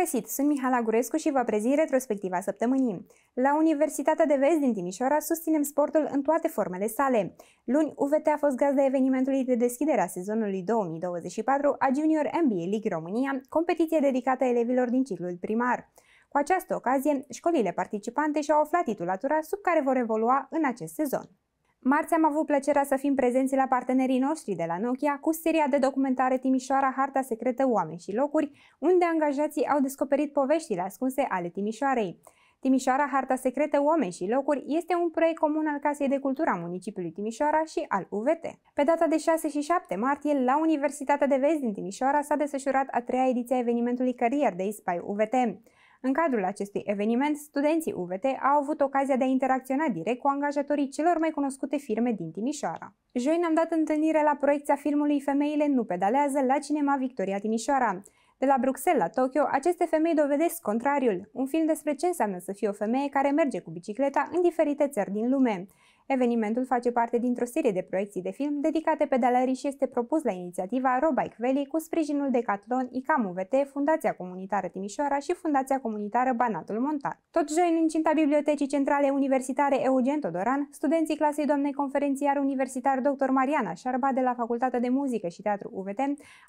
găsit! Sunt Mihala Gurescu și vă prezint retrospectiva săptămânii. La Universitatea de Vest din Timișoara susținem sportul în toate formele sale. Luni, UVT a fost gazda evenimentului de deschidere a sezonului 2024 a Junior NBA League România, competiție dedicată elevilor din ciclul primar. Cu această ocazie, școlile participante și-au aflat titulatura sub care vor evolua în acest sezon. Marți am avut plăcerea să fim prezenți la partenerii noștri de la Nokia cu seria de documentare Timișoara Harta Secretă Oameni și Locuri, unde angajații au descoperit poveștile ascunse ale Timișoarei. Timișoara Harta Secretă Oameni și Locuri este un proiect comun al Casei de Cultura Municipiului Timișoara și al UVT. Pe data de 6 și 7 martie, la Universitatea de Vest din Timișoara s-a desfășurat a treia ediție a evenimentului Career Days by UVT. În cadrul acestui eveniment, studenții UVT au avut ocazia de a interacționa direct cu angajatorii celor mai cunoscute firme din Timișoara. Joi ne-am dat întâlnire la proiecția filmului Femeile nu pedalează la Cinema Victoria Timișoara. De la Bruxelles la Tokyo, aceste femei dovedesc contrariul, un film despre ce înseamnă să fie o femeie care merge cu bicicleta în diferite țări din lume. Evenimentul face parte dintr-o serie de proiecții de film dedicate pedalării și este propus la inițiativa Robike Valley cu sprijinul Decathlon, ICAM UVT, Fundația Comunitară Timișoara și Fundația Comunitară Banatul Montan. Tot joi, în incinta Bibliotecii Centrale Universitare Eugen Todoran, studenții clasei doamnei conferențiar universitar dr. Mariana Șarba de la Facultatea de Muzică și Teatru UVT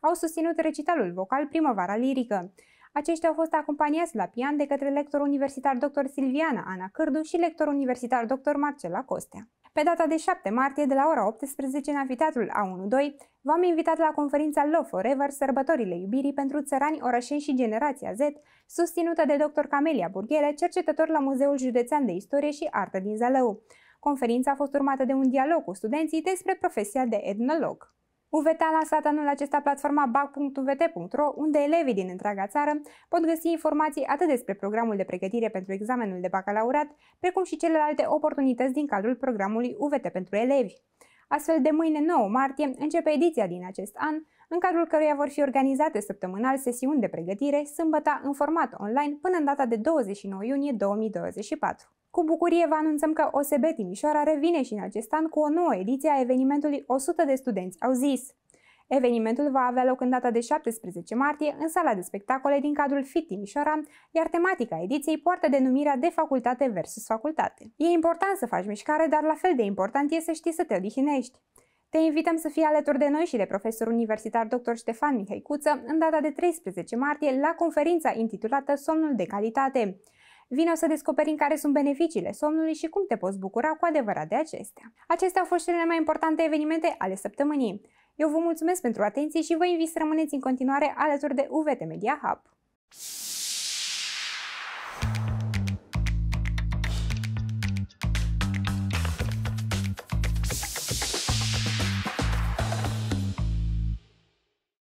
au susținut recitalul vocal Primăvara Lirică. Aceștia au fost acompaniați la pian de către lector universitar dr. Silviana Ana Cârdu și lector universitar dr. Marcela Costea. Pe data de 7 martie, de la ora 18, în amfiteatrul A12, v-am invitat la conferința Love Forever, sărbătorile iubirii pentru țărani, orășeni și generația Z, susținută de dr. Camelia Burghele, cercetător la Muzeul Județean de Istorie și Artă din Zalău. Conferința a fost urmată de un dialog cu studenții despre profesia de etnolog. UVT a lansat anul acesta platforma bac.uvt.ro, unde elevii din întreaga țară pot găsi informații atât despre programul de pregătire pentru examenul de bacalaureat, precum și celelalte oportunități din cadrul programului UVT pentru elevi. Astfel, de mâine 9 martie începe ediția din acest an, în cadrul căruia vor fi organizate săptămânal sesiuni de pregătire, sâmbăta în format online până în data de 29 iunie 2024. Cu bucurie vă anunțăm că OSB Timișoara revine și în acest an cu o nouă ediție a evenimentului 100 de studenți au zis. Evenimentul va avea loc în data de 17 martie în sala de spectacole din cadrul FIT Timișoara, iar tematica ediției poartă denumirea de facultate versus facultate. E important să faci mișcare, dar la fel de important e să știi să te odihnești. Te invităm să fii alături de noi și de profesor universitar dr. Ștefan Mihai Cuță în data de 13 martie la conferința intitulată Somnul de calitate. Vino să descoperim care sunt beneficiile somnului și cum te poți bucura cu adevărat de acestea. Acestea au fost cele mai importante evenimente ale săptămânii. Eu vă mulțumesc pentru atenție și vă invit să rămâneți în continuare alături de UVT Media Hub.